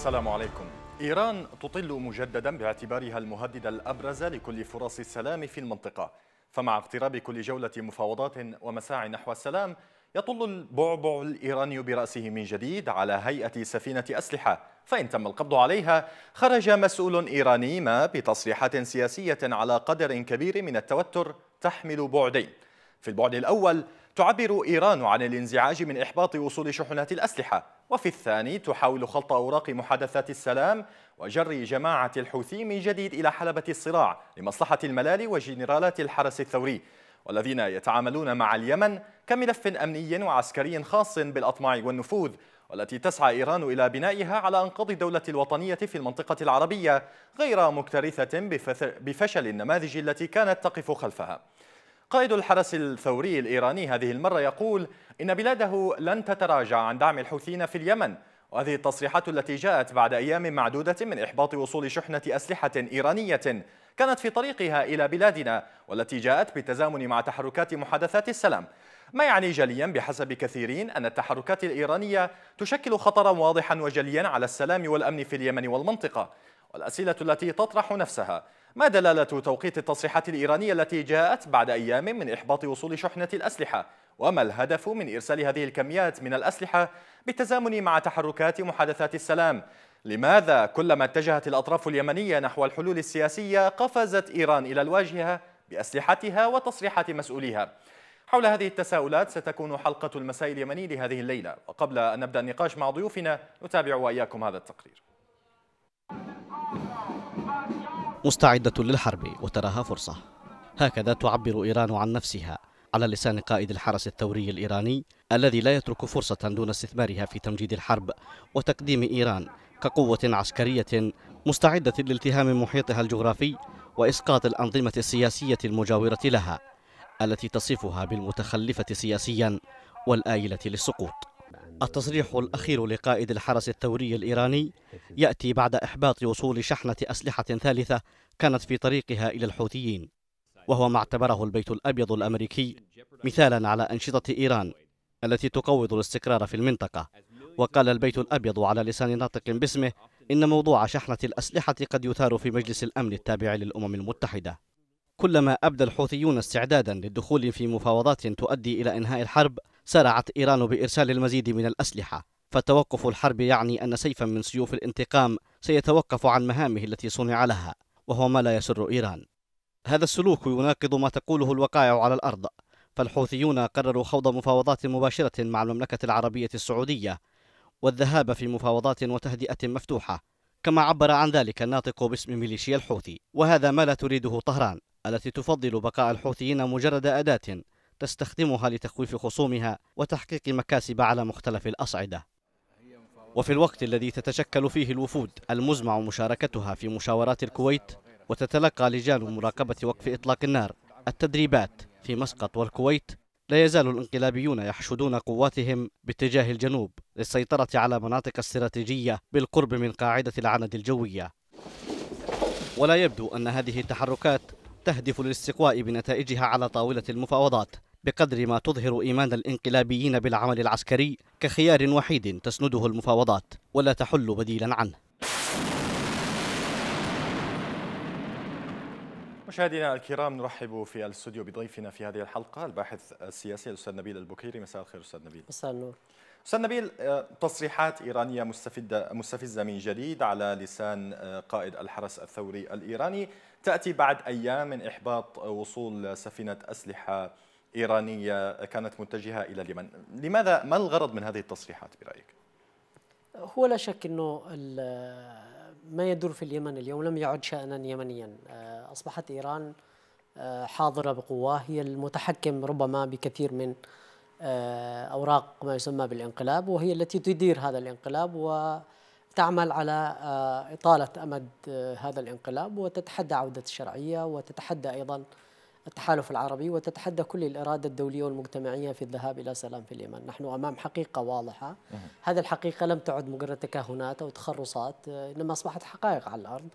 السلام عليكم إيران تطل مجددا باعتبارها المهدد الأبرز لكل فرص السلام في المنطقة فمع اقتراب كل جولة مفاوضات ومساعي نحو السلام يطل البعبع الإيراني برأسه من جديد على هيئة سفينة أسلحة فإن تم القبض عليها خرج مسؤول إيراني ما بتصريحات سياسية على قدر كبير من التوتر تحمل بعدين في البعد الأول تعبر إيران عن الانزعاج من إحباط وصول شحنات الأسلحة وفي الثاني تحاول خلط أوراق محادثات السلام وجر جماعة الحوثي من جديد إلى حلبة الصراع لمصلحة الملالي وجنرالات الحرس الثوري والذين يتعاملون مع اليمن كملف أمني وعسكري خاص بالأطماع والنفوذ والتي تسعى إيران إلى بنائها على أنقاض الدولة الوطنية في المنطقة العربية غير مكترثة بفشل النماذج التي كانت تقف خلفها قائد الحرس الثوري الإيراني هذه المرة يقول إن بلاده لن تتراجع عن دعم الحوثيين في اليمن وهذه التصريحات التي جاءت بعد أيام معدودة من إحباط وصول شحنة أسلحة إيرانية كانت في طريقها إلى بلادنا والتي جاءت بالتزامن مع تحركات محادثات السلام ما يعني جليا بحسب كثيرين أن التحركات الإيرانية تشكل خطرا واضحا وجليا على السلام والأمن في اليمن والمنطقة والأسئلة التي تطرح نفسها ما دلالة توقيت التصريحات الإيرانية التي جاءت بعد أيام من إحباط وصول شحنة الأسلحة وما الهدف من إرسال هذه الكميات من الأسلحة بالتزامن مع تحركات محادثات السلام لماذا كلما اتجهت الأطراف اليمنية نحو الحلول السياسية قفزت إيران إلى الواجهة بأسلحتها وتصريحات مسؤوليها حول هذه التساؤلات ستكون حلقة المساء اليمني لهذه الليلة وقبل أن نبدأ النقاش مع ضيوفنا نتابع وإياكم هذا التقرير مستعدة للحرب وتراها فرصة هكذا تعبر إيران عن نفسها على لسان قائد الحرس الثوري الإيراني الذي لا يترك فرصة دون استثمارها في تمجيد الحرب وتقديم إيران كقوة عسكرية مستعدة لالتهام محيطها الجغرافي وإسقاط الأنظمة السياسية المجاورة لها التي تصفها بالمتخلفة سياسيا والآيلة للسقوط التصريح الأخير لقائد الحرس الثوري الإيراني يأتي بعد إحباط وصول شحنة أسلحة ثالثة كانت في طريقها إلى الحوثيين وهو ما اعتبره البيت الأبيض الأمريكي مثالا على أنشطة إيران التي تقوض الاستقرار في المنطقة وقال البيت الأبيض على لسان ناطق باسمه إن موضوع شحنة الأسلحة قد يثار في مجلس الأمن التابع للأمم المتحدة كلما أبدى الحوثيون استعدادا للدخول في مفاوضات تؤدي إلى إنهاء الحرب سارعت إيران بإرسال المزيد من الأسلحة فتوقف الحرب يعني أن سيفا من سيوف الانتقام سيتوقف عن مهامه التي صنع لها وهو ما لا يسر إيران هذا السلوك يناقض ما تقوله الوقائع على الأرض فالحوثيون قرروا خوض مفاوضات مباشرة مع المملكة العربية السعودية والذهاب في مفاوضات وتهدئة مفتوحة كما عبر عن ذلك الناطق باسم ميليشيا الحوثي وهذا ما لا تريده طهران التي تفضل بقاء الحوثيين مجرد أداة تستخدمها لتخويف خصومها وتحقيق مكاسب على مختلف الأصعدة وفي الوقت الذي تتشكل فيه الوفود المزمع مشاركتها في مشاورات الكويت وتتلقى لجان مراقبة وقف إطلاق النار التدريبات في مسقط والكويت لا يزال الانقلابيون يحشدون قواتهم باتجاه الجنوب للسيطرة على مناطق استراتيجية بالقرب من قاعدة العند الجوية ولا يبدو أن هذه التحركات تهدف للاستقواء بنتائجها على طاولة المفاوضات بقدر ما تظهر إيمان الانقلابيين بالعمل العسكري كخيار وحيد تسنده المفاوضات ولا تحل بديلا عنه مشاهدينا الكرام نرحب في الاستوديو بضيفنا في هذه الحلقة الباحث السياسي الأستاذ نبيل البكيري مساء الخير أستاذ نبيل مساء النور أستاذ نبيل آه، تصريحات إيرانية مستفدة مستفزة من جديد على لسان آه، قائد الحرس الثوري الإيراني تأتي بعد أيام من إحباط وصول سفينة أسلحة إيرانية كانت متجهة إلى اليمن لماذا ما الغرض من هذه التصريحات برأيك؟ هو لا شك أنه ما يدور في اليمن اليوم لم يعد شأنا يمنيا آه، أصبحت إيران آه، حاضرة بقوة هي المتحكم ربما بكثير من آه، أوراق ما يسمى بالانقلاب وهي التي تدير هذا الانقلاب وتعمل على إطالة أمد هذا الانقلاب وتتحدى عودة الشرعية وتتحدى أيضا التحالف العربي وتتحدى كل الإرادة الدولية والمجتمعية في الذهاب إلى سلام في اليمن نحن أمام حقيقة واضحة هذه الحقيقة لم تعد مجرد تكهنات أو تخرصات إنما أصبحت حقائق على الأرض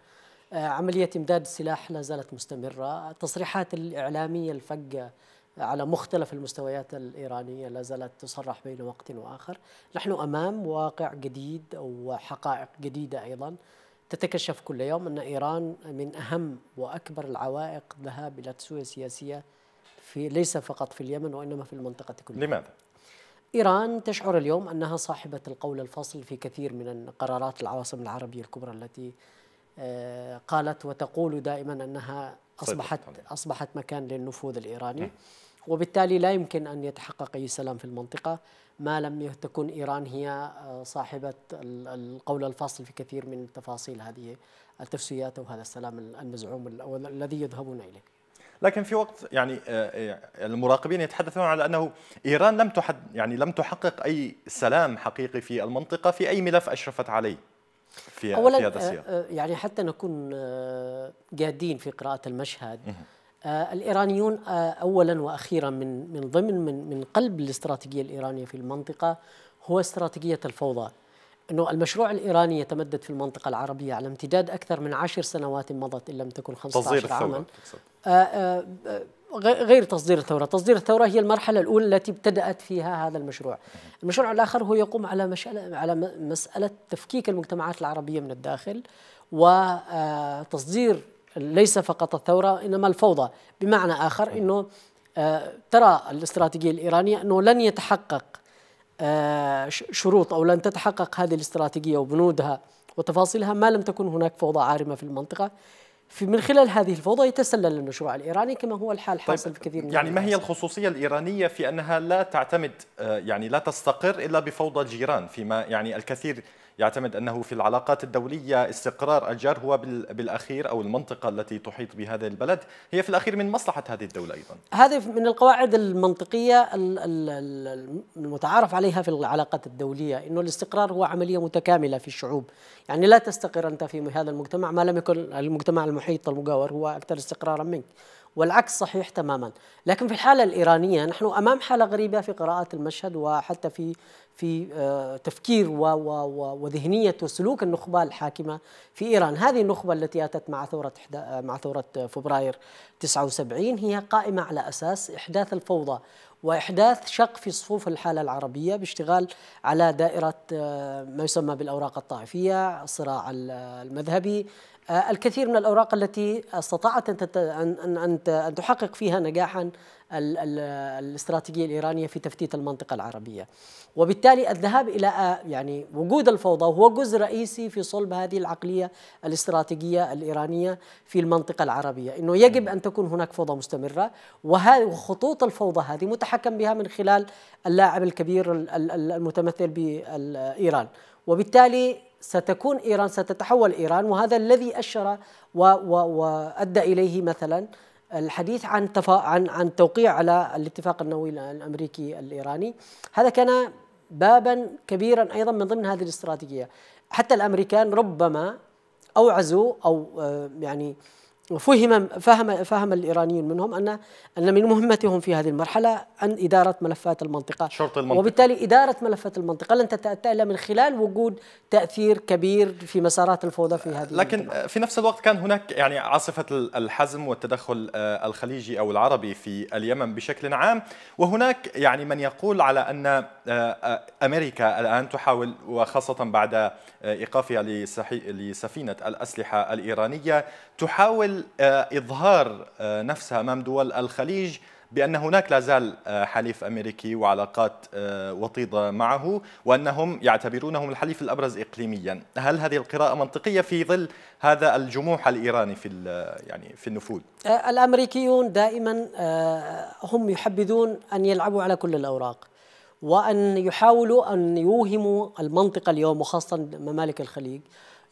آه، عملية إمداد السلاح لا زالت مستمرة التصريحات الإعلامية الفجة على مختلف المستويات الإيرانية لا زالت تصرح بين وقت وآخر نحن أمام واقع جديد وحقائق جديدة أيضا تتكشف كل يوم أن إيران من أهم وأكبر العوائق لها تسويه سياسية في ليس فقط في اليمن وإنما في المنطقة كلها لماذا؟ إيران تشعر اليوم أنها صاحبة القول الفصل في كثير من قرارات العواصم العربية الكبرى التي آه، قالت وتقول دائما أنها أصبحت أصبحت مكان للنفوذ الإيراني نعم. وبالتالي لا يمكن أن يتحقق أي سلام في المنطقة ما لم تكون إيران هي آه، صاحبة القول الفاصل في كثير من تفاصيل هذه التفسيات أو هذا السلام المزعوم الذي يذهبون إليه لكن في وقت يعني آه، آه، المراقبين يتحدثون على انه ايران لم تحد يعني لم تحقق اي سلام حقيقي في المنطقه في اي ملف اشرفت عليه في, أولا في هذا السياق يعني حتى نكون جادين في قراءه المشهد آه، الإيرانيون آه، أولا وأخيرا من من ضمن من من قلب الاستراتيجية الإيرانية في المنطقة هو استراتيجية الفوضى أنه المشروع الإيراني يتمدد في المنطقة العربية على امتداد أكثر من عشر سنوات مضت إن لم تكن 15 عاما آه، غير تصدير الثورة تصدير الثورة هي المرحلة الأولى التي ابتدأت فيها هذا المشروع المشروع الآخر هو يقوم على, مساله على مسألة تفكيك المجتمعات العربية من الداخل وتصدير ليس فقط الثوره انما الفوضى بمعنى اخر انه آه، ترى الاستراتيجيه الايرانيه انه لن يتحقق آه، شروط او لن تتحقق هذه الاستراتيجيه وبنودها وتفاصيلها ما لم تكن هناك فوضى عارمه في المنطقه في من خلال هذه الفوضى يتسلل المشروع الايراني كما هو الحال طيب حاصل في كثير من يعني ما هي الخصوصيه الايرانيه في انها لا تعتمد آه، يعني لا تستقر الا بفوضى الجيران فيما يعني الكثير يعتمد أنه في العلاقات الدولية استقرار الجار هو بالأخير أو المنطقة التي تحيط بهذا البلد هي في الأخير من مصلحة هذه الدولة أيضا هذه من القواعد المنطقية المتعارف عليها في العلاقات الدولية أنه الاستقرار هو عملية متكاملة في الشعوب يعني لا تستقر أنت في هذا المجتمع ما لم يكن المجتمع المحيط المجاور هو أكثر استقرارا منك والعكس صحيح تماما لكن في الحالة الإيرانية نحن أمام حالة غريبة في قراءة المشهد وحتى في في آه، تفكير وذهنية وسلوك النخبة الحاكمة في إيران هذه النخبة التي أتت مع ثورة مع ثورة فبراير 79 هي قائمة على أساس إحداث الفوضى واحداث شق في صفوف الحاله العربيه باشتغال على دائره آه، ما يسمى بالاوراق الطائفيه، الصراع المذهبي، آه، الكثير من الأوراق التي استطاعت أن أن تحقق فيها نجاحا الاستراتيجية الإيرانية في تفتيت المنطقة العربية وبالتالي الذهاب إلى آه، يعني وجود الفوضى هو جزء رئيسي في صلب هذه العقلية الاستراتيجية الإيرانية في المنطقة العربية أنه يجب أن تكون هناك فوضى مستمرة وخطوط الفوضى هذه متحكم بها من خلال اللاعب الكبير المتمثل بإيران وبالتالي ستكون إيران ستتحول إيران وهذا الذي أشر وأدى إليه مثلا الحديث عن تفا عن عن توقيع على الاتفاق النووي الامريكي الايراني هذا كان بابا كبيرا ايضا من ضمن هذه الاستراتيجيه حتى الامريكان ربما اوعزوا او آه، يعني وفهم فهم فهم الايرانيين منهم ان ان من مهمتهم في هذه المرحله ان اداره ملفات المنطقه شرط المنطقه وبالتالي اداره ملفات المنطقه لن تتاتى الا من خلال وجود تاثير كبير في مسارات الفوضى في هذه لكن المنطقة. في نفس الوقت كان هناك يعني عاصفه الحزم والتدخل آه، الخليجي او العربي في اليمن بشكل عام وهناك يعني من يقول على ان آه، آه، امريكا الان تحاول وخاصه بعد ايقافها لسفينه الاسلحه الايرانيه تحاول إظهار آه، نفسها أمام دول الخليج بأن هناك لا زال آه، حليف أمريكي وعلاقات آه، وطيدة معه وأنهم يعتبرونهم الحليف الأبرز إقليميا هل هذه القراءة منطقية في ظل هذا الجموح الإيراني في يعني في النفوذ الأمريكيون دائما هم يحبذون أن يلعبوا على كل الأوراق وأن يحاولوا أن يوهموا المنطقة اليوم وخاصة ممالك الخليج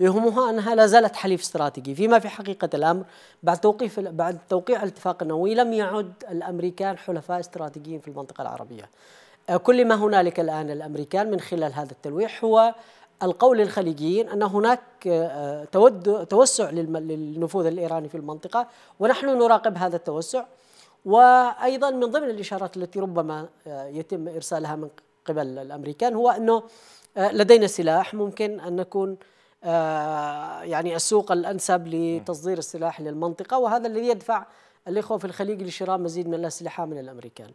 يهمها انها لا زالت حليف استراتيجي فيما في حقيقه الامر بعد توقيف بعد توقيع الاتفاق النووي لم يعد الامريكان حلفاء استراتيجيين في المنطقه العربيه. آه، كل ما هنالك الان الامريكان من خلال هذا التلويح هو القول للخليجيين ان هناك آه، تود توسع للنفوذ الايراني في المنطقه ونحن نراقب هذا التوسع وايضا من ضمن الاشارات التي ربما آه، يتم ارسالها من قبل الامريكان هو انه لدينا سلاح ممكن ان نكون آه، يعني السوق الأنسب لتصدير السلاح للمنطقة وهذا الذي يدفع الإخوة في الخليج لشراء مزيد من الأسلحة من الأمريكان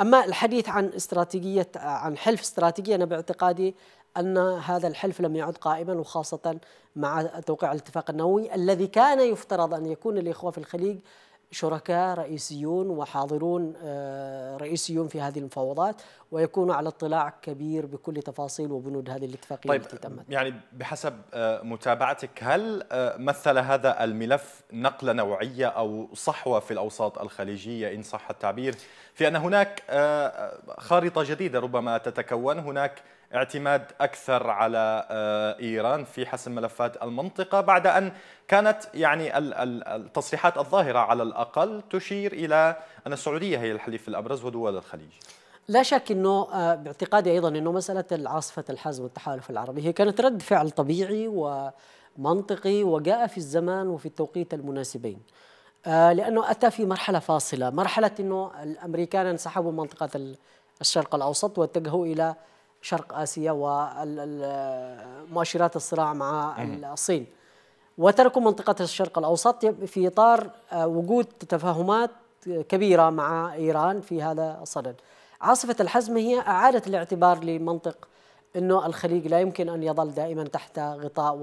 أما الحديث عن استراتيجية عن حلف استراتيجي أنا باعتقادي أن هذا الحلف لم يعد قائما وخاصة مع توقيع الاتفاق النووي الذي كان يفترض أن يكون الإخوة في الخليج شركاء رئيسيون وحاضرون آه، رئيسيون في هذه المفاوضات ويكونوا على اطلاع كبير بكل تفاصيل وبنود هذه الاتفاقيه طيب التي تمت. يعني بحسب آه، متابعتك هل آه، مثل هذا الملف نقله نوعيه او صحوه في الاوساط الخليجيه ان صح التعبير في ان هناك خارطه جديده ربما تتكون هناك اعتماد أكثر على آه، إيران في حسم ملفات المنطقة بعد أن كانت يعني التصريحات الظاهرة على الأقل تشير إلى أن السعودية هي الحليف الأبرز ودول الخليج لا شك انه آه، باعتقادي ايضا انه مساله عاصفه الحزم والتحالف العربي هي كانت رد فعل طبيعي ومنطقي وجاء في الزمان وفي التوقيت المناسبين. آه، لانه اتى في مرحله فاصله، مرحله انه الامريكان انسحبوا من منطقه الشرق الاوسط واتجهوا الى شرق آسيا ومؤشرات الصراع مع الصين وتركوا منطقة الشرق الأوسط في إطار وجود تفاهمات كبيرة مع إيران في هذا الصدد عاصفة الحزم هي إعادة الاعتبار لمنطق أنه الخليج لا يمكن أن يظل دائما تحت غطاء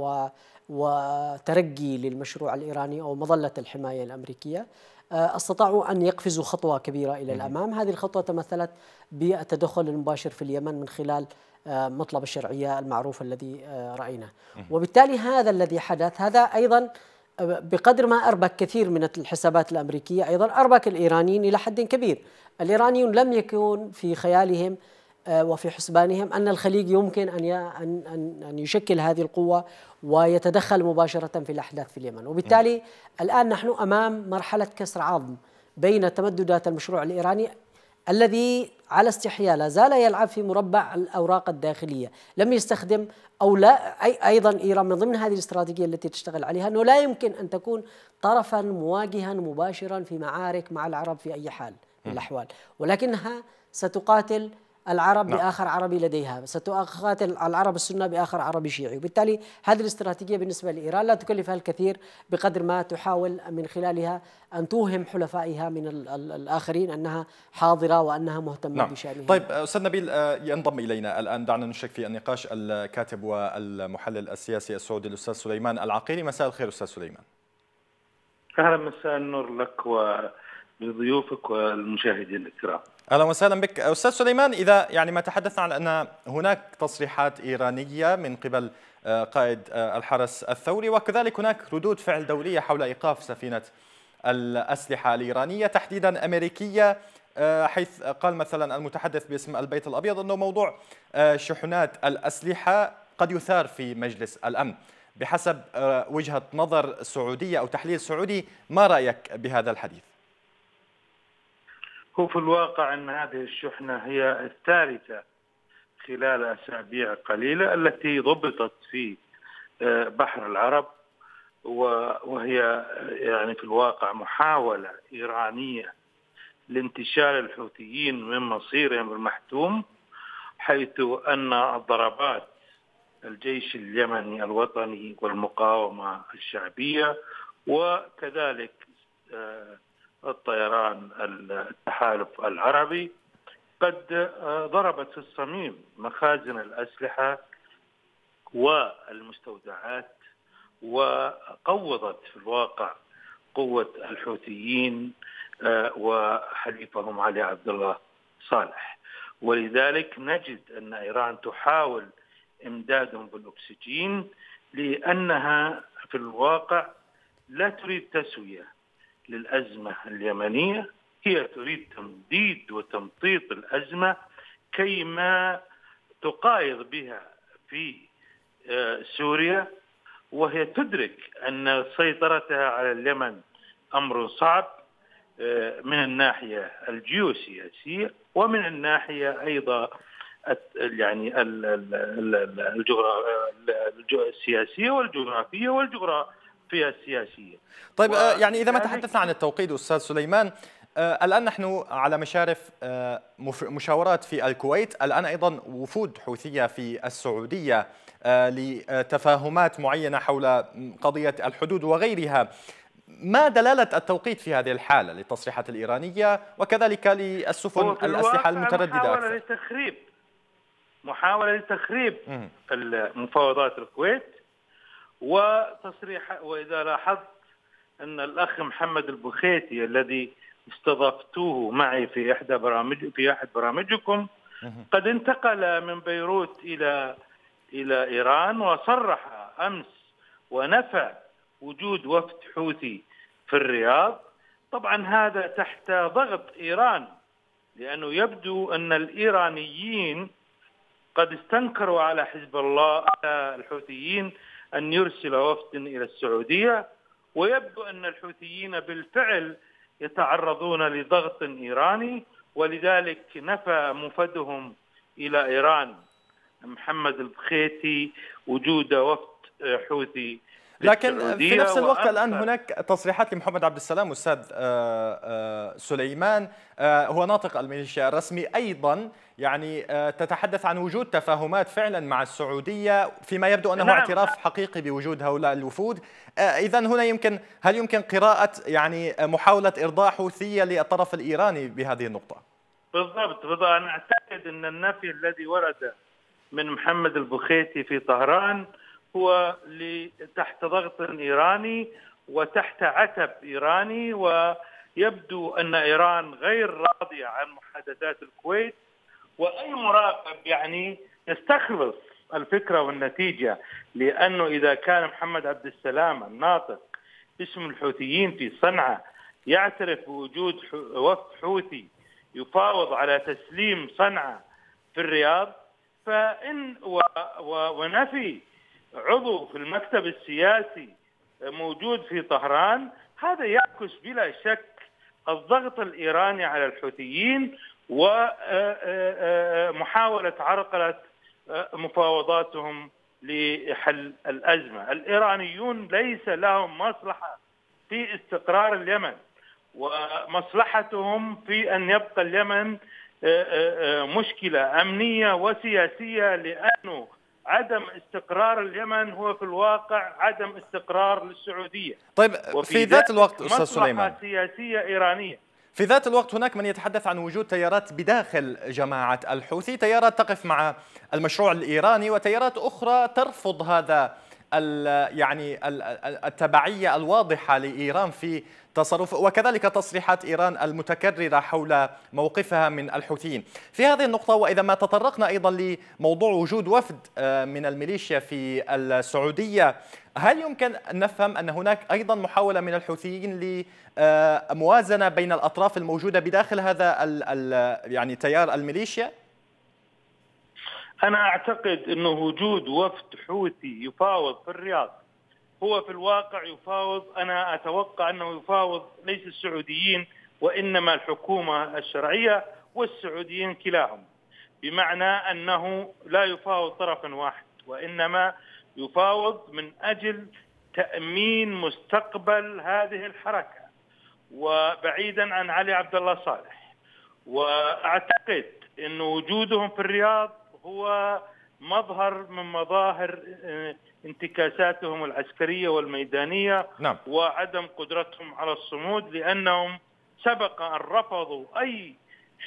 وترقي للمشروع الإيراني أو مظلة الحماية الأمريكية آه، استطاعوا أن يقفزوا خطوة كبيرة إلى الأمام هذه الخطوة تمثلت بالتدخل المباشر في اليمن من خلال آه، مطلب الشرعية المعروف الذي آه، رأيناه وبالتالي هذا الذي حدث هذا أيضا بقدر ما أربك كثير من الحسابات الأمريكية أيضا أربك الإيرانيين إلى حد كبير الإيرانيون لم يكن في خيالهم آه، وفي حسبانهم أن الخليج يمكن أن أن أن يشكل هذه القوة ويتدخل مباشرة في الأحداث في اليمن وبالتالي الآن نحن أمام مرحلة كسر عظم بين تمددات المشروع الإيراني الذي على استحياء لا زال يلعب في مربع الأوراق الداخلية لم يستخدم أو لا أيضا إيران من ضمن هذه الاستراتيجية التي تشتغل عليها أنه لا يمكن أن تكون طرفا مواجها مباشرا في معارك مع العرب في أي حال من الأحوال ولكنها ستقاتل العرب نعم. باخر عربي لديها، ستقاتل العرب السنه باخر عربي شيعي، وبالتالي هذه الاستراتيجيه بالنسبه لايران لا تكلفها الكثير بقدر ما تحاول من خلالها ان توهم حلفائها من الـ الـ الاخرين انها حاضره وانها مهتمه نعم. بشانها طيب استاذ نبيل آه، ينضم الينا الان دعنا نشرك في النقاش الكاتب والمحلل السياسي السعودي الاستاذ سليمان العقيلي، مساء الخير استاذ سليمان. اهلا مساء النور لك و لضيوفك والمشاهدين الكرام اهلا وسهلا بك استاذ سليمان اذا يعني ما تحدثنا عن ان هناك تصريحات ايرانيه من قبل آه، قائد آه، الحرس الثوري وكذلك هناك ردود فعل دوليه حول ايقاف سفينه الاسلحه الايرانيه تحديدا امريكيه آه، حيث قال مثلا المتحدث باسم البيت الابيض انه موضوع شحنات الاسلحه قد يثار في مجلس الامن بحسب وجهه نظر سعوديه او تحليل سعودي ما رايك بهذا الحديث هو في الواقع أن هذه الشحنة هي الثالثة خلال أسابيع قليلة التي ضبطت في آه، بحر العرب وهي آه، يعني في الواقع محاولة إيرانية لانتشال الحوثيين من مصيرهم المحتوم حيث أن ضربات الجيش اليمني الوطني والمقاومة الشعبية وكذلك آه، الطيران التحالف العربي قد آه، ضربت في الصميم مخازن الأسلحة والمستودعات وقوضت في الواقع قوة الحوثيين آه، وحليفهم علي عبد الله صالح ولذلك نجد أن إيران تحاول إمدادهم بالأكسجين لأنها في الواقع لا تريد تسوية للأزمة اليمنية هي تريد تمديد وتمطيط الأزمة كيما تقايض بها في آه، سوريا وهي تدرك أن سيطرتها على اليمن أمر صعب آه، من الناحية الجيوسياسية ومن الناحية أيضا يعني السياسية والجغرافية والجغرافية فيها السياسيه طيب آه، و... يعني إذا ما تحدثنا عن التوقيت أستاذ سليمان آه، الآن نحن على مشارف آه، مشاورات في الكويت الآن أيضا وفود حوثية في السعودية لتفاهمات معينة حول قضية الحدود وغيرها ما دلالة التوقيت في هذه الحالة للتصريحات الإيرانية وكذلك للسفن الأسلحة المترددة محاولة أكثر. لتخريب محاولة لتخريب مفاوضات الكويت وتصريح واذا لاحظت ان الاخ محمد البخيتي الذي استضفتوه معي في احدى برامج في احد برامجكم قد انتقل من بيروت الى الى ايران وصرح امس ونفى وجود وفد حوثي في الرياض طبعا هذا تحت ضغط ايران لانه يبدو ان الايرانيين قد استنكروا على حزب الله على الحوثيين أن يرسل وفدا إلى السعودية ويبدو أن الحوثيين بالفعل يتعرضون لضغط إيراني ولذلك نفى مفدهم إلى إيران محمد البخيتي وجود وفد حوثي لكن في نفس الوقت الان هناك تصريحات لمحمد عبد السلام استاذ آه، آه، سليمان آه، هو ناطق الميليشيا الرسمي ايضا يعني تتحدث عن وجود تفاهمات فعلا مع السعوديه فيما يبدو انه نعم. اعتراف حقيقي بوجود هؤلاء الوفود اذا هنا يمكن هل يمكن قراءه يعني محاوله ارضاء حوثيه للطرف الايراني بهذه النقطه بالضبط بالضبط انا اعتقد ان النفي الذي ورد من محمد البخيتي في طهران هو تحت ضغط ايراني وتحت عتب ايراني ويبدو ان ايران غير راضيه عن محادثات الكويت واي مراقب يعني يستخلص الفكره والنتيجه لانه اذا كان محمد عبد السلام الناطق باسم الحوثيين في صنعاء يعترف بوجود وفد حوثي يفاوض على تسليم صنعاء في الرياض فان و و ونفي عضو في المكتب السياسي موجود في طهران هذا يعكس بلا شك الضغط الايراني على الحوثيين ومحاوله آه، آه، آه، عرقله مفاوضاتهم لحل الازمه، الايرانيون ليس لهم مصلحه في استقرار اليمن ومصلحتهم في ان يبقى اليمن مشكله امنيه وسياسيه لانه عدم استقرار اليمن هو في الواقع عدم استقرار للسعوديه طيب في ذات الوقت استاذ سليمان سياسيه ايرانيه في ذات الوقت هناك من يتحدث عن وجود تيارات بداخل جماعه الحوثي تيارات تقف مع المشروع الايراني وتيارات اخرى ترفض هذا ال يعني التبعيه الواضحه لايران في تصرف وكذلك تصريحات إيران المتكررة حول موقفها من الحوثيين في هذه النقطة وإذا ما تطرقنا أيضا لموضوع وجود وفد آه، من الميليشيا في السعودية هل يمكن أن نفهم أن هناك أيضا محاولة من الحوثيين لموازنة آه، بين الأطراف الموجودة بداخل هذا الـ الـ يعني تيار الميليشيا؟ أنا أعتقد أنه وجود وفد حوثي يفاوض في الرياض هو في الواقع يفاوض أنا أتوقع أنه يفاوض ليس السعوديين وإنما الحكومة الشرعية والسعوديين كلاهم بمعنى أنه لا يفاوض طرف واحد وإنما يفاوض من أجل تأمين مستقبل هذه الحركة وبعيدا عن علي عبد الله صالح واعتقد ان وجودهم في الرياض هو مظهر من مظاهر آه، انتكاساتهم العسكريه والميدانيه نعم. وعدم قدرتهم على الصمود لانهم سبق ان رفضوا اي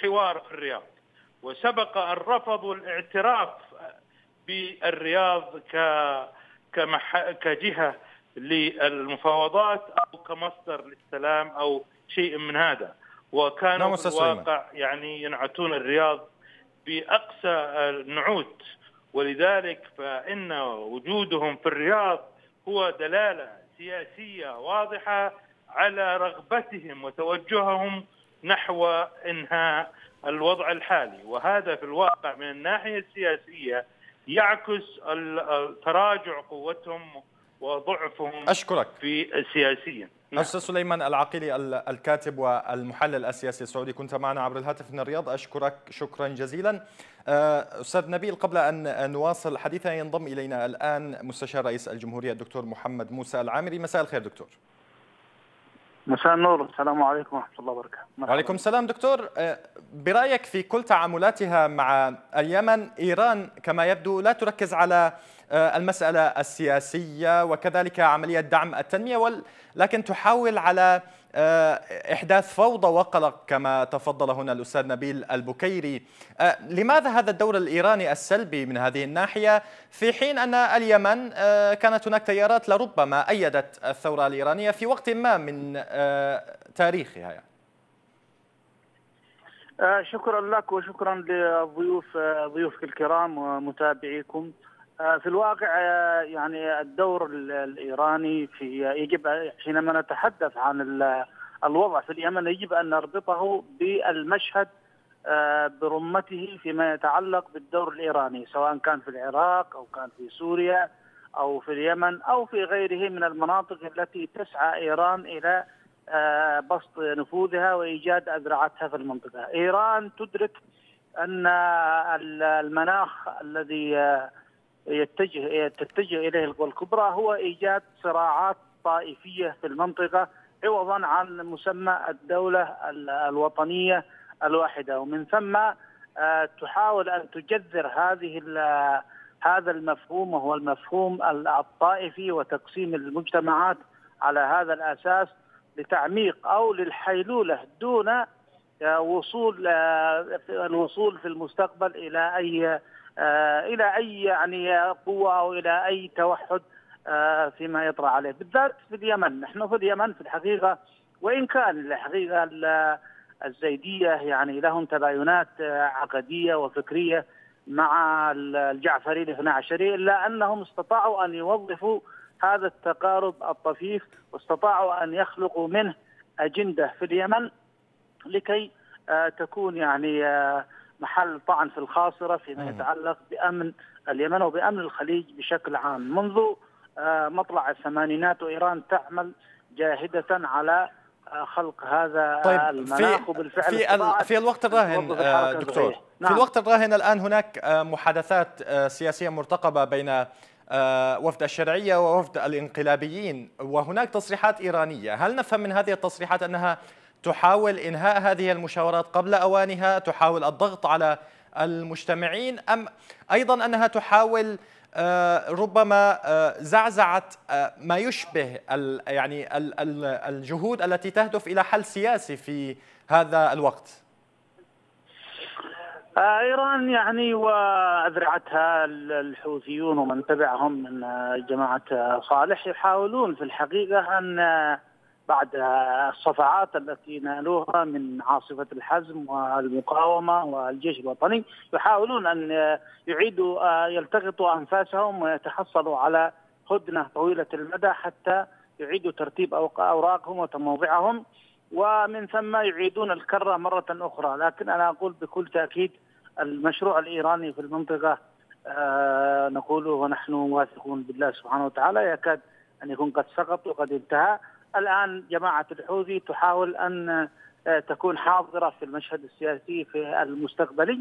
حوار في الرياض وسبق ان رفضوا الاعتراف بالرياض ك كمح... كجهه للمفاوضات او كمصدر للسلام او شيء من هذا وكانوا نعم، في الواقع يعني ينعتون الرياض باقسى النعوت ولذلك فإن وجودهم في الرياض هو دلالة سياسية واضحة على رغبتهم وتوجههم نحو إنهاء الوضع الحالي وهذا في الواقع من الناحية السياسية يعكس تراجع قوتهم وضعفهم أشكرك في سياسيا نعم. أستاذ سليمان العقيلي الكاتب والمحلل السياسي السعودي كنت معنا عبر الهاتف من الرياض أشكرك شكرا جزيلا آه، أستاذ نبيل قبل أن نواصل حديثنا ينضم إلينا الآن مستشار رئيس الجمهورية الدكتور محمد موسى العامري مساء الخير دكتور مساء النور السلام عليكم ورحمه الله وبركاته وعليكم السلام دكتور آه، برايك في كل تعاملاتها مع اليمن ايران كما يبدو لا تركز على آه، المساله السياسيه وكذلك عمليه دعم التنميه لكن تحاول على آه، إحداث فوضى وقلق كما تفضل هنا الأستاذ نبيل البكيري آه، لماذا هذا الدور الإيراني السلبي من هذه الناحية في حين أن اليمن آه، كانت هناك تيارات لربما أيدت الثورة الإيرانية في وقت ما من تاريخها يعني. شكرا لك وشكرا لضيوف ضيوفك الكرام ومتابعيكم آه، في الواقع آه، يعني الدور الايراني في يجب حينما نتحدث عن الوضع في اليمن يجب ان نربطه بالمشهد آه، برمته فيما يتعلق بالدور الايراني سواء كان في العراق او كان في سوريا او في اليمن او في غيره من المناطق التي تسعى ايران الى بسط نفوذها وايجاد اذرعتها في المنطقه. ايران تدرك ان المناخ الذي يتجه تتجه اليه القوى الكبرى هو ايجاد صراعات طائفيه في المنطقه عوضا عن مسمى الدوله الوطنيه الواحده ومن ثم آه، تحاول ان تجذر هذه هذا المفهوم وهو المفهوم الطائفي وتقسيم المجتمعات على هذا الاساس لتعميق او للحيلوله دون آه، وصول آه، الوصول في المستقبل الى اي آه، الى اي يعني قوه او الى اي توحد آه، فيما يطرا عليه بالذات في اليمن نحن في اليمن في الحقيقه وان كان الحقيقه الزيديه يعني لهم تباينات آه، عقديه وفكريه مع الجعفري الاثنى عشري الا انهم استطاعوا ان يوظفوا هذا التقارب الطفيف واستطاعوا ان يخلقوا منه اجنده في اليمن لكي تكون يعني محل طعن في الخاصرة فيما أيوة. يتعلق بأمن اليمن وبأمن الخليج بشكل عام منذ آه، مطلع الثمانينات وإيران تعمل جاهدة على آه، خلق هذا طيب المناخ في وبالفعل في, في الوقت الراهن آه، دكتور نعم. في الوقت الراهن الآن هناك محادثات سياسية مرتقبة بين وفد الشرعية ووفد الانقلابيين وهناك تصريحات إيرانية هل نفهم من هذه التصريحات أنها تحاول إنهاء هذه المشاورات قبل أوانها تحاول الضغط على المجتمعين أم أيضا أنها تحاول آه، ربما آه، زعزعة آه، ما يشبه يعني الجهود التي تهدف إلى حل سياسي في هذا الوقت ايران يعني واذرعتها الحوثيون ومن تبعهم من جماعه صالح يحاولون في الحقيقه ان بعد الصفعات التي نالوها من عاصفة الحزم والمقاومة والجيش الوطني يحاولون أن يعيدوا يلتقطوا أنفاسهم ويتحصلوا على هدنة طويلة المدى حتى يعيدوا ترتيب أوراقهم وتموضعهم ومن ثم يعيدون الكرة مرة أخرى لكن أنا أقول بكل تأكيد المشروع الإيراني في المنطقة آه، نقوله ونحن واثقون بالله سبحانه وتعالى يكاد أن يكون قد سقط وقد انتهى الان جماعه الحوثي تحاول ان آه، تكون حاضره في المشهد السياسي في المستقبلي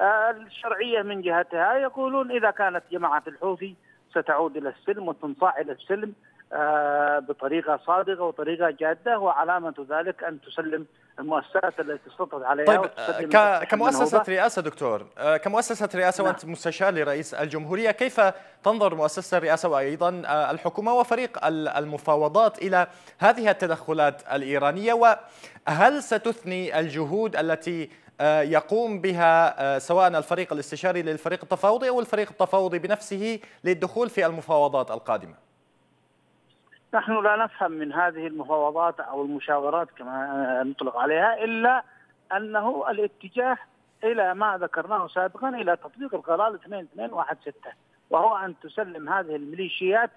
آه، الشرعيه من جهتها يقولون اذا كانت جماعه الحوثي ستعود الى السلم وتنصاع الى السلم آه، بطريقه صادقه وطريقه جاده وعلامه ذلك ان تسلم المؤسسات التي سلطت عليها طيب آه، آه، كمؤسسه رئاسه دكتور كمؤسسه رئاسه وانت مستشار لرئيس الجمهوريه كيف تنظر مؤسسه الرئاسه وايضا الحكومه وفريق المفاوضات الى هذه التدخلات الايرانيه وهل ستثني الجهود التي يقوم بها سواء الفريق الاستشاري للفريق التفاوضي او الفريق التفاوضي بنفسه للدخول في المفاوضات القادمه نحن لا نفهم من هذه المفاوضات او المشاورات كما نطلق عليها الا انه الاتجاه الى ما ذكرناه سابقا الى تطبيق القرار 2216 وهو ان تسلم هذه الميليشيات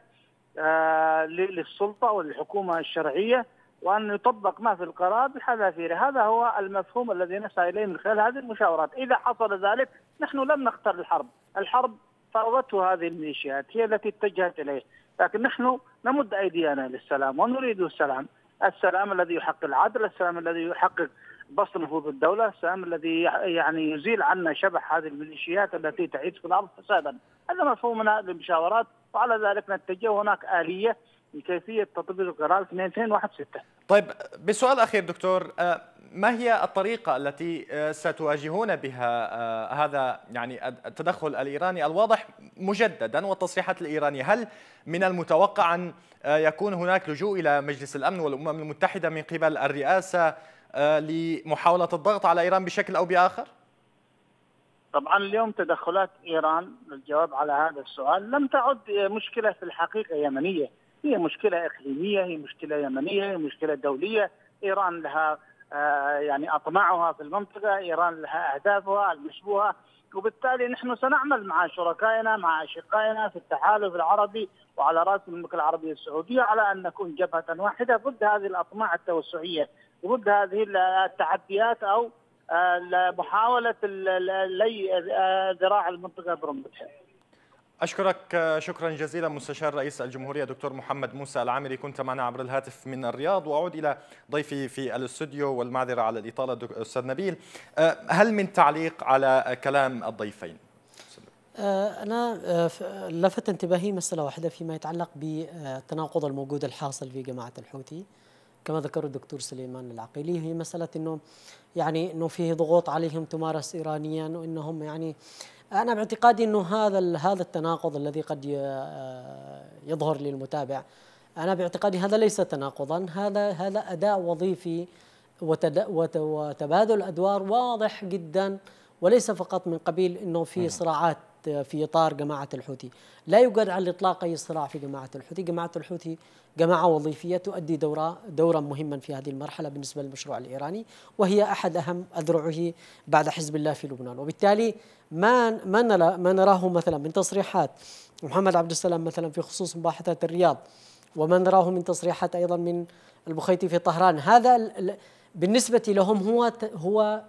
آه، للسلطه وللحكومه الشرعيه وان يطبق ما في القرار بحذافيره، هذا هو المفهوم الذي نسعى اليه من خلال هذه المشاورات، اذا حصل ذلك نحن لم نختر الحرب، الحرب فرضته هذه الميليشيات هي التي اتجهت اليه، لكن نحن نمد أيدينا للسلام ونريد السلام السلام الذي يحقق العدل السلام الذي يحقق بسط نفوذ الدولة السلام الذي يعني يزيل عنا شبح هذه الميليشيات التي تعيد في الأرض فسادا هذا مفهومنا للمشاورات وعلى ذلك نتجه هناك آلية لكيفية تطبيق القرار 2216 طيب بسؤال أخير دكتور آه، ما هي الطريقة التي آه، ستواجهون بها آه، هذا يعني التدخل الإيراني الواضح مجددا والتصريحات الإيرانية هل من المتوقع أن آه، يكون هناك لجوء إلى مجلس الأمن والأمم المتحدة من قبل الرئاسة لمحاولة الضغط على إيران بشكل أو بآخر؟ طبعا اليوم تدخلات إيران للجواب على هذا السؤال لم تعد مشكلة في الحقيقة يمنية هي مشكلة إقليمية هي مشكلة يمنية هي مشكلة دولية إيران لها آه، يعني اطماعها في المنطقه، ايران لها اهدافها المشبوهه، وبالتالي نحن سنعمل مع شركائنا مع اشقائنا في التحالف العربي وعلى راس المملكه العربيه السعوديه على ان نكون جبهه واحده ضد هذه الاطماع التوسعيه، ضد هذه التحديات او آه، محاوله لي آه، ذراع المنطقه برمتها. أشكرك شكرا جزيلا مستشار رئيس الجمهورية دكتور محمد موسى العامري كنت معنا عبر الهاتف من الرياض وأعود إلى ضيفي في الاستوديو والمعذرة على الإطالة أستاذ نبيل أه، هل من تعليق على كلام الضيفين؟ أه، أنا أه، لفت انتباهي مسألة واحدة فيما يتعلق بالتناقض الموجود الحاصل في جماعة الحوثي كما ذكر الدكتور سليمان العقيلي هي مسألة أنه يعني أنه فيه ضغوط عليهم تمارس إيرانيا وأنهم يعني آه انا باعتقادي انه هذا هذا التناقض الذي قد آه، يظهر للمتابع انا باعتقادي هذا ليس تناقضا هذا هذا اداء وظيفي وتبادل ادوار واضح جدا وليس فقط من قبيل انه في نعم. صراعات في إطار جماعة الحوثي لا يوجد على الإطلاق أي صراع في جماعة الحوثي جماعة الحوثي جماعة وظيفية تؤدي دورة دورا مهما في هذه المرحلة بالنسبة للمشروع الإيراني وهي أحد أهم أذرعه بعد حزب الله في لبنان وبالتالي ما ما ما نراه مثلا من تصريحات محمد عبد السلام مثلا في خصوص مباحثات الرياض وما نراه من تصريحات أيضا من البخيتي في طهران هذا بالنسبة لهم هو هو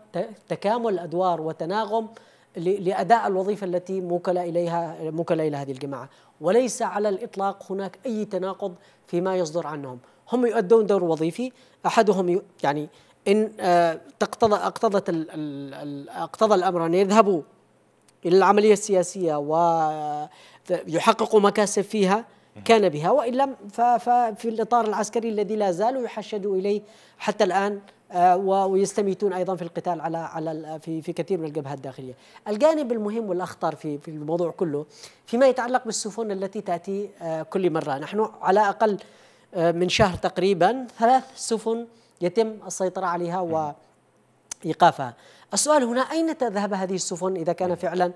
تكامل أدوار وتناغم لأداء الوظيفة التي موكل إليها موكل إلى هذه الجماعة وليس على الإطلاق هناك أي تناقض فيما يصدر عنهم هم يؤدون دور وظيفي أحدهم يعني إن اقتضى آه، اقتضت اقتضى الأمر أن يذهبوا إلى العملية السياسية ويحققوا مكاسب فيها كان بها وإن لم ففي الإطار العسكري الذي لا زالوا يحشدوا إليه حتى الآن آه، ويستميتون ايضا في القتال على على في في كثير من الجبهات الداخليه. الجانب المهم والاخطر في في الموضوع كله فيما يتعلق بالسفن التي تاتي آه، كل مره، نحن على اقل آه، من شهر تقريبا ثلاث سفن يتم السيطره عليها وايقافها. السؤال هنا اين تذهب هذه السفن اذا كان فعلا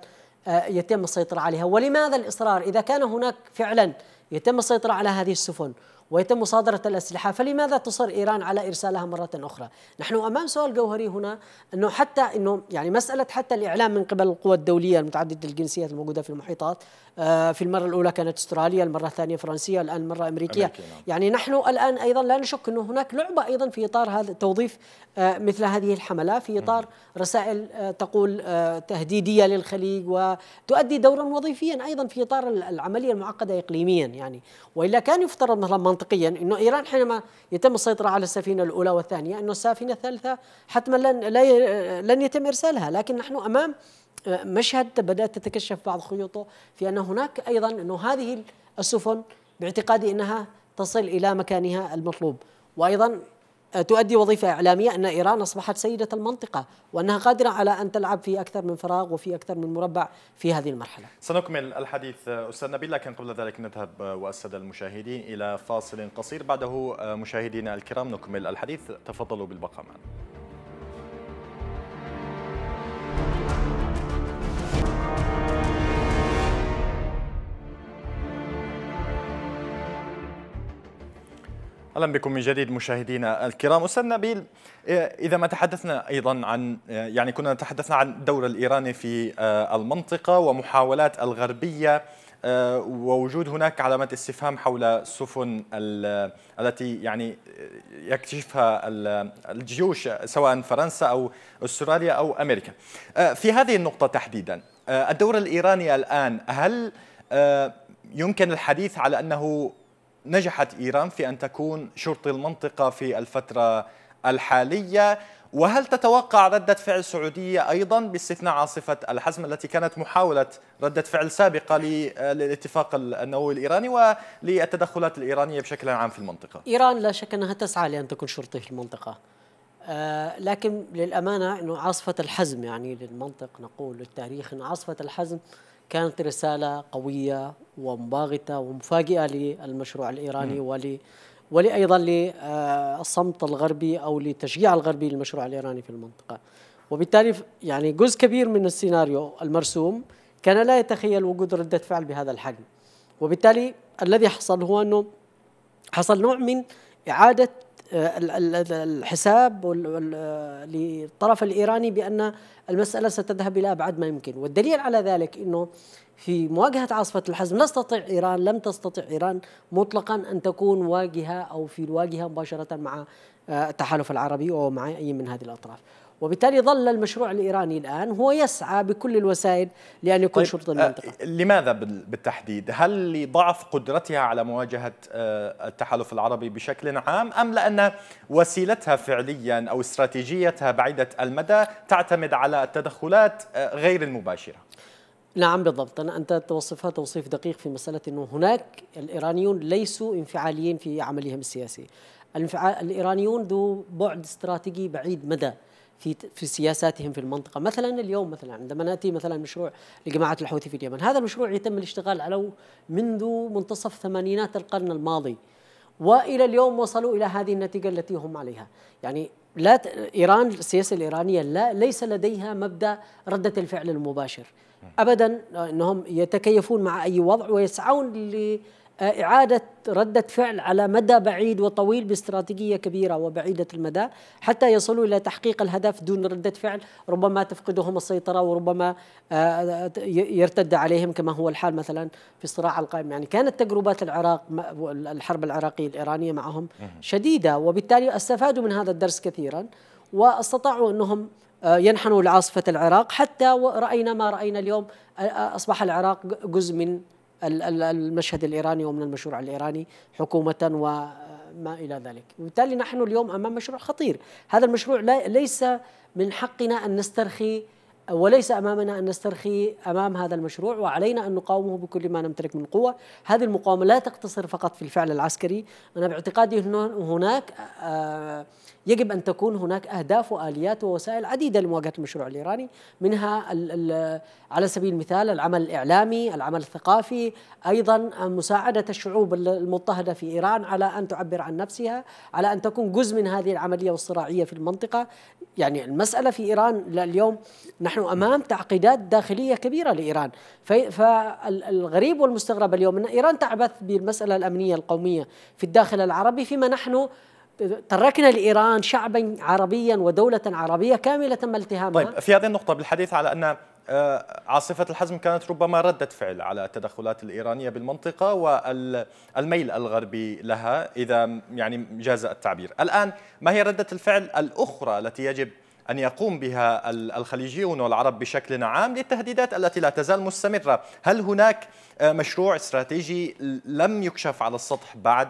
يتم السيطره عليها؟ ولماذا الاصرار اذا كان هناك فعلا يتم السيطره على هذه السفن ويتم مصادرة الأسلحة فلماذا تصر إيران على إرسالها مرة أخرى نحن أمام سؤال جوهري هنا أنه حتى أنه يعني مسألة حتى الإعلام من قبل القوى الدولية المتعددة الجنسيات الموجودة في المحيطات آه، في المرة الأولى كانت استراليا المرة الثانية فرنسية الآن مرة أمريكية أمريكي نعم. يعني نحن الآن أيضا لا نشك أنه هناك لعبة أيضا في إطار هذا توظيف آه، مثل هذه الحملة في إطار رسائل آه، تقول تهديدية للخليج وتؤدي دورا وظيفيا أيضا في إطار العملية المعقدة إقليميا يعني وإلا كان يفترض مثلا منطقة منطقيا انه ايران حينما يتم السيطره على السفينه الاولى والثانيه انه السفينه الثالثه حتما لن لا ي... لن يتم ارسالها لكن نحن امام آه، مشهد بدات تتكشف بعض خيوطه في ان هناك ايضا انه هذه السفن باعتقادي انها تصل الى مكانها المطلوب وايضا تؤدي وظيفة إعلامية أن إيران أصبحت سيدة المنطقة وأنها قادرة على أن تلعب في أكثر من فراغ وفي أكثر من مربع في هذه المرحلة سنكمل الحديث أستاذ نبيل لكن قبل ذلك نذهب آه، وأسد المشاهدين إلى فاصل قصير بعده آه، مشاهدينا الكرام نكمل الحديث تفضلوا بالبقاء معنا اهلا بكم من جديد مشاهدينا الكرام استاذ نبيل إيه، اذا ما تحدثنا ايضا عن يعني كنا تحدثنا عن الدور الايراني في آه، المنطقه ومحاولات الغربيه آه، ووجود هناك علامات استفهام حول السفن التي يعني آه، يكتشفها الجيوش سواء فرنسا او استراليا او امريكا في هذه النقطه تحديدا الدور الايراني الان هل يمكن الحديث على انه نجحت إيران في أن تكون شرطي المنطقة في الفترة الحالية وهل تتوقع ردة فعل السعودية أيضا باستثناء عاصفة الحزم التي كانت محاولة ردة فعل سابقة آه، للاتفاق النووي الإيراني وللتدخلات الإيرانية بشكل عام في المنطقة إيران لا شك أنها تسعى لأن تكون شرطي في المنطقة آه، لكن للأمانة أنه عاصفة الحزم يعني للمنطق نقول للتاريخ أن عاصفة الحزم كانت رسالة قوية ومباغتة ومفاجئة للمشروع الإيراني ول ولأيضا للصمت آه، الغربي أو لتشجيع الغربي للمشروع الإيراني في المنطقة وبالتالي يعني جزء كبير من السيناريو المرسوم كان لا يتخيل وجود ردة فعل بهذا الحجم وبالتالي الذي حصل هو أنه حصل نوع من إعادة الحساب للطرف الايراني بان المساله ستذهب الى ابعد ما يمكن، والدليل على ذلك انه في مواجهه عاصفه الحزم نستطيع ايران لم تستطع ايران مطلقا ان تكون واجهه او في الواجهه مباشره مع آه، التحالف العربي او مع اي من هذه الاطراف. وبالتالي ظل المشروع الإيراني الآن هو يسعى بكل الوسائل لأن يكون طيب شرطا المنطقة آه، لماذا بالتحديد؟ هل لضعف قدرتها على مواجهة آه، التحالف العربي بشكل عام أم لأن وسيلتها فعليا أو استراتيجيتها بعيدة المدى تعتمد على التدخلات آه، غير المباشرة؟ نعم بالضبط أنت توصفها توصيف دقيق في مسألة أنه هناك الإيرانيون ليسوا انفعاليين في عملهم السياسي الإيرانيون ذو بعد استراتيجي بعيد مدى في في سياساتهم في المنطقه، مثلا اليوم مثلا عندما ناتي مثلا مشروع لجماعه الحوثي في اليمن، هذا المشروع يتم الاشتغال عليه منذ منتصف ثمانينات القرن الماضي والى اليوم وصلوا الى هذه النتيجه التي هم عليها، يعني لا ايران السياسه الايرانيه لا ليس لديها مبدا رده الفعل المباشر ابدا آه، انهم يتكيفون مع اي وضع ويسعون ل إعادة ردة فعل على مدى بعيد وطويل باستراتيجية كبيرة وبعيدة المدى حتى يصلوا إلى تحقيق الهدف دون ردة فعل ربما تفقدهم السيطرة وربما آه، يرتد عليهم كما هو الحال مثلا في الصراع القائم يعني كانت تجربات العراق الحرب العراقية الإيرانية معهم شديدة وبالتالي استفادوا من هذا الدرس كثيرا واستطاعوا أنهم آه، ينحنوا لعاصفة العراق حتى رأينا ما رأينا اليوم أصبح العراق جزء من المشهد الإيراني ومن المشروع الإيراني حكومة وما إلى ذلك وبالتالي نحن اليوم أمام مشروع خطير هذا المشروع ليس من حقنا أن نسترخي وليس امامنا ان نسترخي امام هذا المشروع وعلينا ان نقاومه بكل ما نمتلك من قوه، هذه المقاومه لا تقتصر فقط في الفعل العسكري، انا باعتقادي هناك آه، يجب ان تكون هناك اهداف واليات ووسائل عديده لمواجهه المشروع الايراني، منها على سبيل المثال العمل الاعلامي، العمل الثقافي، ايضا مساعده الشعوب المضطهده في ايران على ان تعبر عن نفسها، على ان تكون جزء من هذه العمليه والصراعيه في المنطقه، يعني المساله في ايران اليوم نحن نحن امام تعقيدات داخليه كبيره لايران فالغريب والمستغرب اليوم ان ايران تعبث بالمساله الامنيه القوميه في الداخل العربي فيما نحن تركنا لايران شعبا عربيا ودوله عربيه كامله تم التهامها طيب في هذه النقطه بالحديث على ان آه، عاصفة الحزم كانت ربما ردة فعل على التدخلات الإيرانية بالمنطقة والميل الغربي لها إذا يعني جاز التعبير الآن ما هي ردة الفعل الأخرى التي يجب أن يقوم بها الخليجيون والعرب بشكل عام للتهديدات التي لا تزال مستمرة هل هناك آه، مشروع استراتيجي لم يكشف على السطح بعد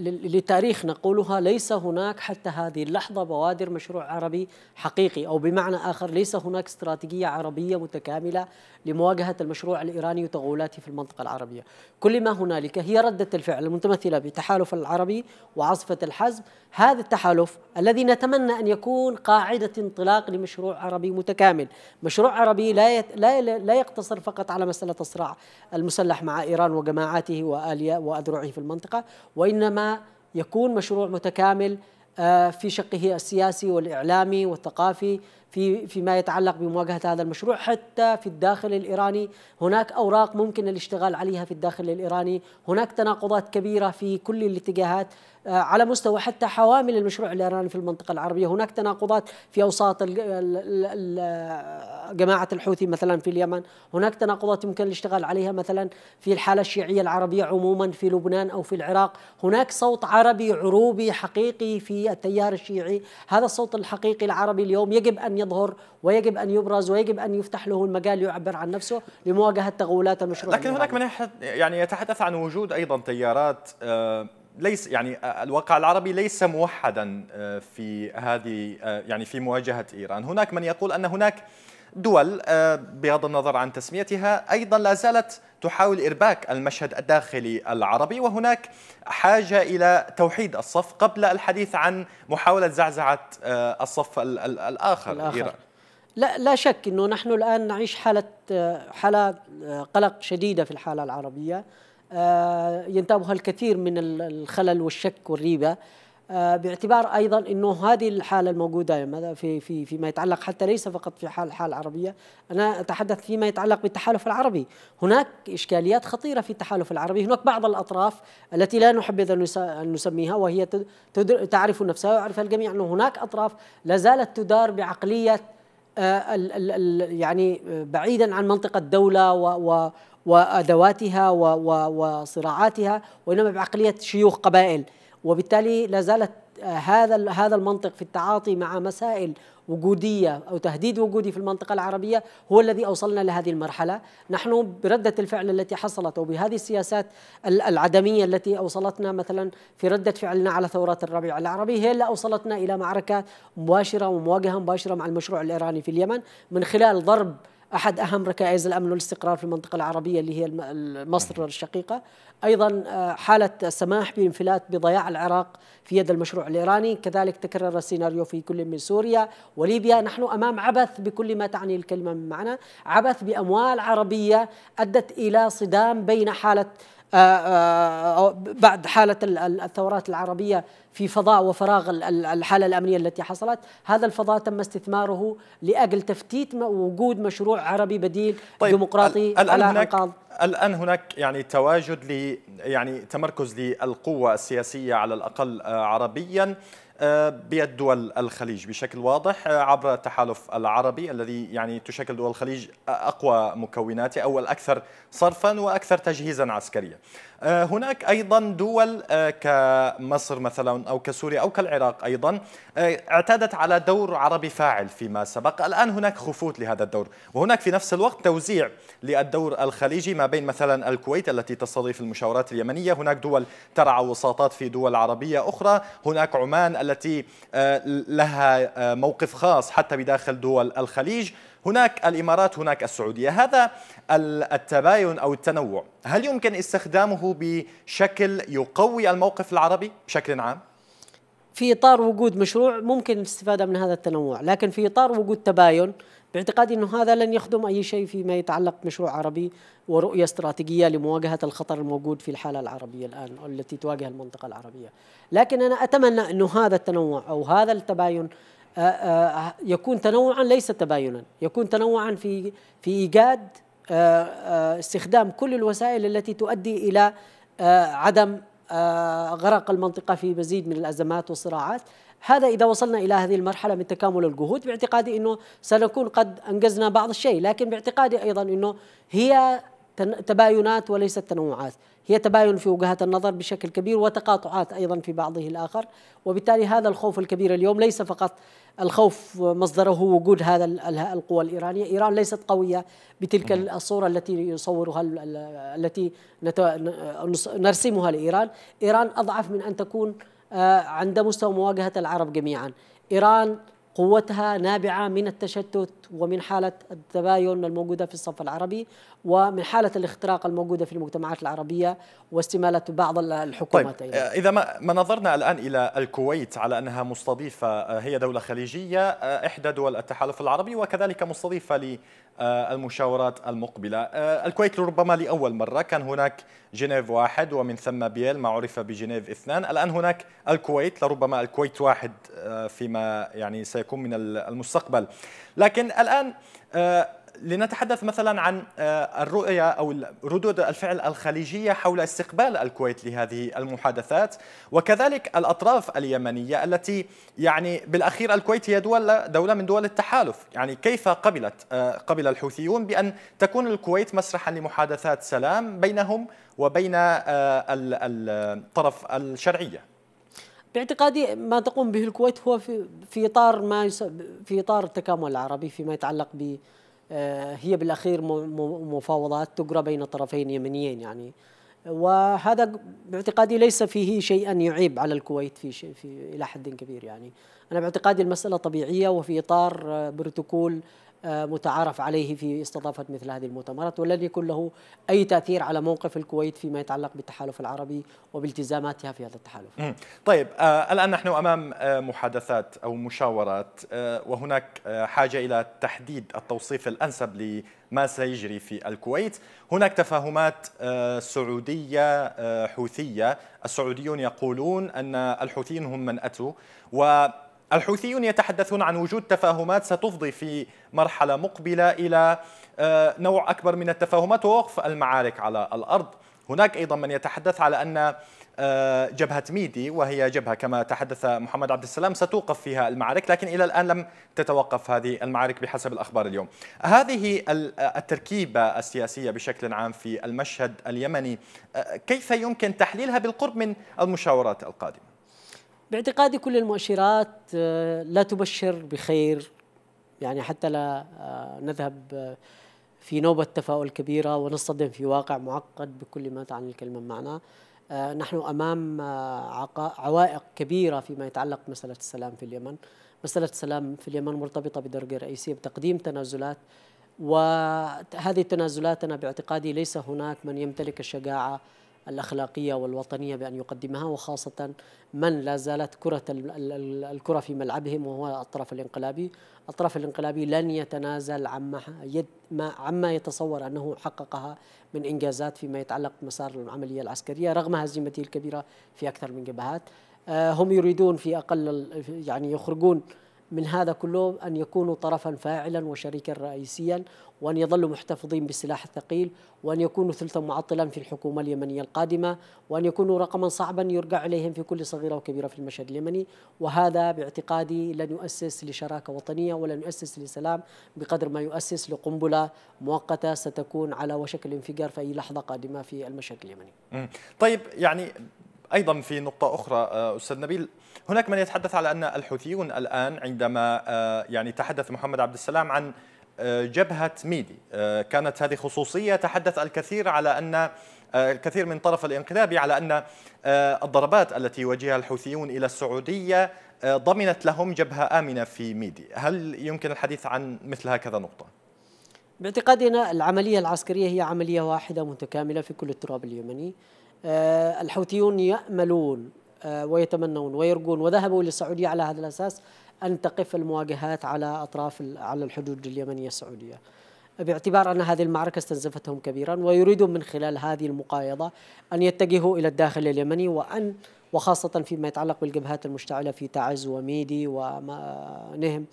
للتاريخ نقولها ليس هناك حتى هذه اللحظة بوادر مشروع عربي حقيقي أو بمعنى آخر ليس هناك استراتيجية عربية متكاملة لمواجهة المشروع الإيراني وتغولاته في المنطقة العربية كل ما هنالك هي ردة الفعل المتمثلة بتحالف العربي وعاصفة الحزم هذا التحالف الذي نتمنى أن يكون قاعدة قاعدة انطلاق لمشروع عربي متكامل مشروع عربي لا, يت... لا لا يقتصر فقط على مسألة الصراع المسلح مع إيران وجماعاته وآلية وأذرعه في المنطقة وإنما يكون مشروع متكامل آه، في شقه السياسي والإعلامي والثقافي في فيما يتعلق بمواجهة هذا المشروع حتى في الداخل الإيراني هناك أوراق ممكن الاشتغال عليها في الداخل الإيراني هناك تناقضات كبيرة في كل الاتجاهات آه، على مستوى حتى حوامل المشروع الإيراني في المنطقة العربية هناك تناقضات في أوساط آه، جماعة الحوثي مثلا في اليمن هناك تناقضات يمكن الاشتغال عليها مثلا في الحالة الشيعية العربية عموما في لبنان أو في العراق هناك صوت عربي عروبي حقيقي في التيار الشيعي هذا الصوت الحقيقي العربي اليوم يجب أن يظهر ويجب أن يبرز ويجب أن يفتح له المجال يعبر عن نفسه لمواجهة تغولات المشروع لكن هناك من يعني يتحدث عن وجود أيضا تيارات آه، ليس يعني آه، الواقع العربي ليس موحدا آه، في هذه يعني في مواجهة إيران هناك من يقول أن هناك دول آه، بغض النظر عن تسميتها أيضا لا زالت تحاول إرباك المشهد الداخلي العربي وهناك حاجة إلى توحيد الصف قبل الحديث عن محاولة زعزعة آه، الصف الآخر, الآخر. لا لا شك انه نحن الان نعيش حاله آه، حاله قلق شديده في الحاله العربيه ينتابها الكثير من الخلل والشك والريبه آه، باعتبار ايضا انه هذه الحاله الموجوده ماذا في في فيما يتعلق حتى ليس فقط في حال الحاله العربيه، انا اتحدث فيما يتعلق بالتحالف العربي، هناك اشكاليات خطيره في التحالف العربي، هناك بعض الاطراف التي لا نحبذ ان نسميها وهي تعرف نفسها ويعرفها الجميع انه هناك اطراف لا زالت تدار بعقليه آه، يعني بعيدا عن منطقه الدوله و وادواتها وصراعاتها وانما بعقليه شيوخ قبائل. وبالتالي لا زالت آه، هذا هذا المنطق في التعاطي مع مسائل وجوديه او تهديد وجودي في المنطقه العربيه هو الذي اوصلنا لهذه المرحله، نحن برده الفعل التي حصلت او بهذه السياسات العدميه التي اوصلتنا مثلا في رده فعلنا على ثورات الربيع العربي هي اللي اوصلتنا الى معركه مباشره ومواجهه مباشره مع المشروع الايراني في اليمن من خلال ضرب احد اهم ركائز الامن والاستقرار في المنطقه العربيه اللي هي مصر الشقيقه، ايضا آه، حاله سماح بانفلات بضياع العراق في يد المشروع الايراني، كذلك تكرر السيناريو في كل من سوريا وليبيا، نحن امام عبث بكل ما تعني الكلمه من معنى، عبث باموال عربيه ادت الى صدام بين حاله آه، آه، بعد حالة الثورات العربية في فضاء وفراغ الحالة الأمنية التي حصلت هذا الفضاء تم استثماره لأجل تفتيت وجود مشروع عربي بديل طيب ديمقراطي الآن على هناك الآن هناك يعني تواجد ل يعني تمركز للقوة السياسية على الأقل آه، عربيا آه، بيد دول الخليج بشكل واضح آه، عبر التحالف العربي الذي يعني تشكل دول الخليج اقوى مكوناته او الاكثر صرفا واكثر تجهيزا عسكريا. آه، هناك ايضا دول كمصر مثلا او كسوريا او كالعراق ايضا اعتادت على دور عربي فاعل فيما سبق، الان هناك خفوت لهذا الدور، وهناك في نفس الوقت توزيع للدور الخليجي ما بين مثلا الكويت التي تستضيف المشاورات اليمنيه، هناك دول ترعى وساطات في دول عربيه اخرى، هناك عمان التي التي آه، لها آه، موقف خاص حتى بداخل دول الخليج هناك الإمارات هناك السعودية هذا التباين أو التنوع هل يمكن استخدامه بشكل يقوي الموقف العربي بشكل عام؟ في إطار وجود مشروع ممكن الاستفادة من هذا التنوع لكن في إطار وجود تباين باعتقادي أنه هذا لن يخدم أي شيء فيما يتعلق بمشروع عربي ورؤية استراتيجية لمواجهة الخطر الموجود في الحالة العربية الآن التي تواجه المنطقة العربية لكن أنا أتمنى أنه هذا التنوع أو هذا التباين آه، آه، يكون تنوعا ليس تباينا يكون تنوعا في في إيجاد آه، استخدام كل الوسائل التي تؤدي إلى عدم غرق المنطقة في مزيد من الأزمات والصراعات هذا إذا وصلنا إلى هذه المرحلة من تكامل الجهود باعتقادي أنه سنكون قد أنجزنا بعض الشيء لكن باعتقادي أيضا أنه هي تباينات وليست تنوعات هي تباين في وجهات النظر بشكل كبير وتقاطعات ايضا في بعضه الاخر وبالتالي هذا الخوف الكبير اليوم ليس فقط الخوف مصدره وجود هذا القوى الايرانيه، ايران ليست قويه بتلك الصوره التي يصورها التي نرسمها لايران، ايران اضعف من ان تكون آه، عند مستوى مواجهة العرب جميعا إيران قوتها نابعة من التشتت ومن حالة التباين الموجودة في الصف العربي ومن حالة الاختراق الموجودة في المجتمعات العربية واستمالة بعض الحكومات طيب. آه، إذا ما, ما نظرنا الآن إلى الكويت على أنها مستضيفة آه، هي دولة خليجية إحدى دول التحالف العربي وكذلك مستضيفة آه، المشاورات المقبلة آه، الكويت ربما لأول مرة كان هناك جنيف واحد ومن ثم بيل ما عرف بجنيف اثنان الآن هناك الكويت لربما الكويت واحد آه، فيما يعني سيكون من المستقبل لكن الآن لنتحدث مثلا عن آه، الرؤية أو ردود الفعل الخليجية حول استقبال الكويت لهذه المحادثات وكذلك الأطراف اليمنية التي يعني بالأخير الكويت هي دولة, دولة من دول التحالف يعني كيف قبلت آه، قبل الحوثيون بأن تكون الكويت مسرحا لمحادثات سلام بينهم وبين آه، الطرف الشرعية باعتقادي ما تقوم به الكويت هو في, في اطار ما في اطار التكامل العربي فيما يتعلق ب آه، هي بالاخير مفاوضات تجرى بين طرفين يمنيين يعني وهذا باعتقادي ليس فيه شيئا يعيب على الكويت في, شيء في الى حد كبير يعني انا باعتقادي المساله طبيعيه وفي اطار آه، بروتوكول متعارف عليه في استضافة مثل هذه المؤتمرات ولن يكون له أي تأثير على موقف الكويت فيما يتعلق بالتحالف العربي وبالتزاماتها في هذا التحالف طيب آه الآن نحن أمام آه، محادثات أو مشاورات آه وهناك آه، حاجة إلى تحديد التوصيف الأنسب لما سيجري في الكويت هناك تفاهمات آه سعودية آه، حوثية السعوديون يقولون أن الحوثيين هم من أتوا و الحوثيون يتحدثون عن وجود تفاهمات ستفضي في مرحلة مقبلة إلى آه، نوع أكبر من التفاهمات ووقف المعارك على الأرض هناك أيضا من يتحدث على أن آه، جبهة ميدي وهي جبهة كما تحدث محمد عبد السلام ستوقف فيها المعارك لكن إلى الآن لم تتوقف هذه المعارك بحسب الأخبار اليوم هذه آه، التركيبة السياسية بشكل عام في المشهد اليمني كيف يمكن تحليلها بالقرب من المشاورات القادمة؟ باعتقادي كل المؤشرات آه، لا تبشر بخير يعني حتى لا آه، نذهب آه، في نوبة تفاؤل كبيرة ونصطدم في واقع معقد بكل ما تعني الكلمة معنا نحن أمام عوائق كبيرة فيما يتعلق بمسألة السلام في اليمن مسألة السلام في اليمن مرتبطة بدرجة رئيسية بتقديم تنازلات وهذه التنازلات أنا باعتقادي ليس هناك من يمتلك الشجاعة الأخلاقية والوطنية بأن يقدمها وخاصة من لا زالت كرة الكرة في ملعبهم وهو الطرف الانقلابي الطرف الانقلابي لن يتنازل عما عما يتصور أنه حققها من إنجازات فيما يتعلق بمسار العملية العسكرية رغم هزيمته الكبيرة في أكثر من جبهات آه، هم يريدون في أقل يعني يخرجون من هذا كله أن يكونوا طرفا فاعلا وشريكا رئيسيا وأن يظلوا محتفظين بالسلاح الثقيل وأن يكونوا ثلثا معطلا في الحكومة اليمنية القادمة وأن يكونوا رقما صعبا يرجع عليهم في كل صغيرة وكبيرة في المشهد اليمني وهذا باعتقادي لن يؤسس لشراكة وطنية ولن يؤسس لسلام بقدر ما يؤسس لقنبلة مؤقتة ستكون على وشك الانفجار في أي لحظة قادمة في المشهد اليمني طيب يعني أيضا في نقطة أخرى آه، أستاذ نبيل هناك من يتحدث على أن الحوثيون الآن عندما آه، يعني تحدث محمد عبد السلام عن آه، جبهة ميدي كانت هذه خصوصية تحدث الكثير على أن الكثير من طرف الانقلابي على أن الضربات التي يواجهها الحوثيون إلى السعودية ضمنت لهم جبهة آمنة في ميدي هل يمكن الحديث عن مثل هكذا نقطة؟ باعتقادنا العملية العسكرية هي عملية واحدة متكاملة في كل التراب اليمني آه، الحوثيون يأملون آه، ويتمنون ويرجون وذهبوا للسعودية على هذا الأساس أن تقف المواجهات على أطراف على الحدود اليمنية السعودية باعتبار أن هذه المعركة استنزفتهم كبيرا ويريدون من خلال هذه المقايضة أن يتجهوا إلى الداخل اليمني وأن وخاصة فيما يتعلق بالجبهات المشتعلة في تعز وميدي ونهم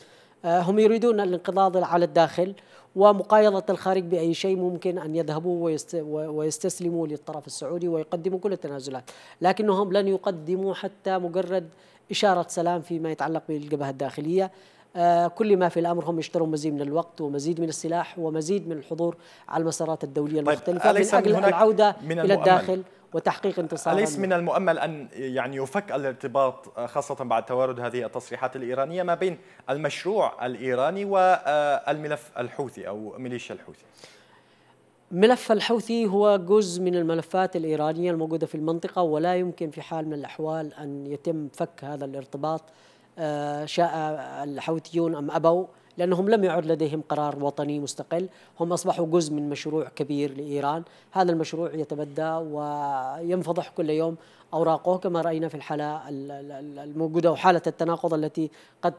آه، هم يريدون الانقضاض على الداخل ومقايضة الخارج بأي شيء ممكن أن يذهبوا ويستسلموا للطرف السعودي ويقدموا كل التنازلات لكنهم لن يقدموا حتى مجرد إشارة سلام فيما يتعلق بالجبهة الداخلية آه، كل ما في الامر هم يشترون مزيد من الوقت ومزيد من السلاح ومزيد من الحضور على المسارات الدوليه طيب، المختلفه طيب من اجل العوده من الى الداخل وتحقيق انتصار أليس من المؤمل أن يعني يفك الارتباط آه، خاصة بعد توارد هذه التصريحات الإيرانية ما بين المشروع الإيراني والملف آه، الحوثي أو ميليشيا الحوثي؟ ملف الحوثي هو جزء من الملفات الإيرانية الموجودة في المنطقة ولا يمكن في حال من الأحوال أن يتم فك هذا الارتباط آه، شاء الحوثيون أم أبوا لأنهم لم يعد لديهم قرار وطني مستقل هم أصبحوا جزء من مشروع كبير لإيران هذا المشروع يتبدى وينفضح كل يوم أوراقه كما رأينا في الحالة الموجودة وحالة التناقض التي قد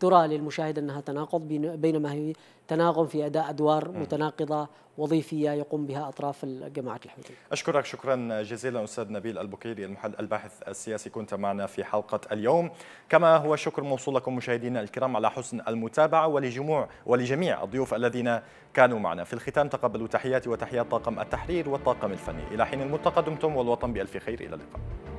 ترى للمشاهد انها تناقض بينما هي تناغم في اداء ادوار متناقضه وظيفيه يقوم بها اطراف الجماعات الحوثيه. اشكرك شكرا جزيلا استاذ نبيل البكيري المحل الباحث السياسي كنت معنا في حلقه اليوم، كما هو شكر موصول لكم مشاهدينا الكرام على حسن المتابعه ولجموع ولجميع الضيوف الذين كانوا معنا، في الختام تقبلوا تحياتي وتحيات طاقم التحرير والطاقم الفني، الى حين الملتقى دمتم والوطن بالف خير الى اللقاء.